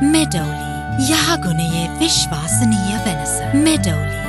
මෙඩවලි යහගුණයේ විශ්වාසනීය වෙනස මෙඩවලි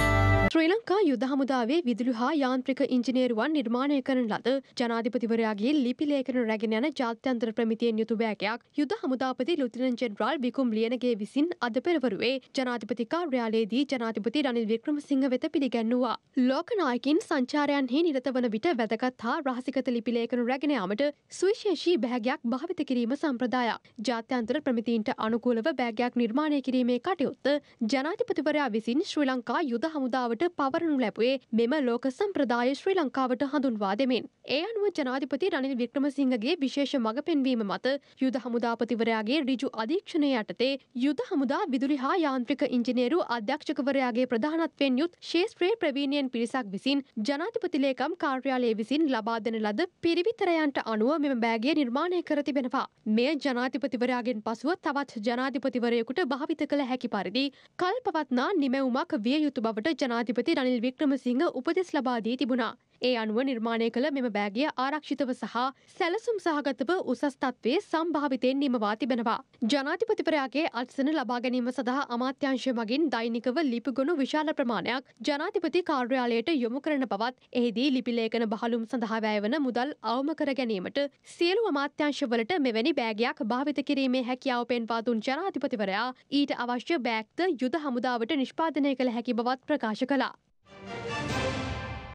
ශ්‍රී ලංකා යුද හමුදාවේ විදුලි හා යාන්ත්‍රික ඉංජිනේරුවන් නිර්මාණය කරන ලද ජනාධිපතිවරයාගේ ලිපි ලේඛන රැගෙන යන ජාත්‍යන්තර ප්‍රමිතියෙන් යුතු බෑගයක් යුද හමුදාපති ලුතිනන් ජෙනරාල් විකුම් ලියනගේ විසින් අද පෙරවරුවේ ජනාධිපති කාර්යාලයේදී ජනාධිපති රනිල් වික්‍රමසිංහ වෙත පිළිගැන්වුවා. ලෝකනායකින් සංචාරයන්හි නිරත වන විට වැදගත් හා රහසිගත ලිපි ලේඛන රැගෙන යාමට සුවිශේෂී බෑගයක් භාවිත කිරීම සම්ප්‍රදායක්. ජාත්‍යන්තර ප්‍රමිතීන්ට අනුකූලව බෑගයක් නිර්මාණය කිරීමේ කටයුත්ත ජනාධිපතිවරයා විසින් ශ්‍රී ලංකා යුද හමුදාවට කිරීමට පවරනු ලැබුවේ මෙම ලෝක සම්ප්‍රදාය ශ්‍රී ලංකාවට හඳුන්වා දෙමින්. ඒ අනුව ජනාධිපති රනිල් වික්‍රමසිංහගේ විශේෂ මඟ පෙන්වීම මත යුද හමුදාපතිවරයාගේ ඍජු අධීක්ෂණය යටතේ යුද හමුදා විදුලි හා යාන්ත්‍රික ඉංජිනේරු අධ්‍යක්ෂකවරයාගේ ප්‍රධානත්වයෙන් යුත් ශේෂ්ත්‍රයේ ප්‍රවීණයන් පිරිසක් විසින් ජනාධිපතිලේකම් කාර්යාලය විසින් ලබා දෙන ලද පිරිවිතරයන්ට අනුව මෙම බෑගය නිර්මාණය කර තිබෙනවා. මෙය ජනාධිපතිවරයාගෙන් පසුව තවත් ජනාධිපතිවරයෙකුට භාවිත කළ හැකි පරිදි කල්පවත්නා නිමැවුමක් විය යුතු බවට ජනාධිපති ජනාධිපති රනිල් වික්‍රමසිංහ උපදෙස් ලබා දී තිබුණා. ඒ අනුව නිර්මාණය කළ මෙම බෑගිය ආරක්ෂිතව සහ සැලසුම් සහගතව උසස් තත්වයේ සම්භාවිතයෙන් නිමවා තිබෙනවා. ජනාධිපතිපරයාගේ අත්සන ලබා ගැනීම සඳහා අමාත්‍යංශය මගින් දෛනිකව ලිපිගොනු විශාල ප්‍රමාණයක් ජනාධිපති කාර්යාලයට යොමු කරන බවත් එහිදී ලිපිලේඛන බහලුම් සඳහා වැයවන මුදල් අවම කර ගැනීමට සියලු අමාත්‍යංශවලට මෙවැනි බෑගයක් භාවිත කිරීමේ හැකියාව පෙන්වා දුන් ජනාධිපතිවරයා ඊට අවශ්‍ය බෑක්ද යුද හමුදාවට නිෂ්පාදනය කළ හැකි බවත් ප්‍රකාශ කළා.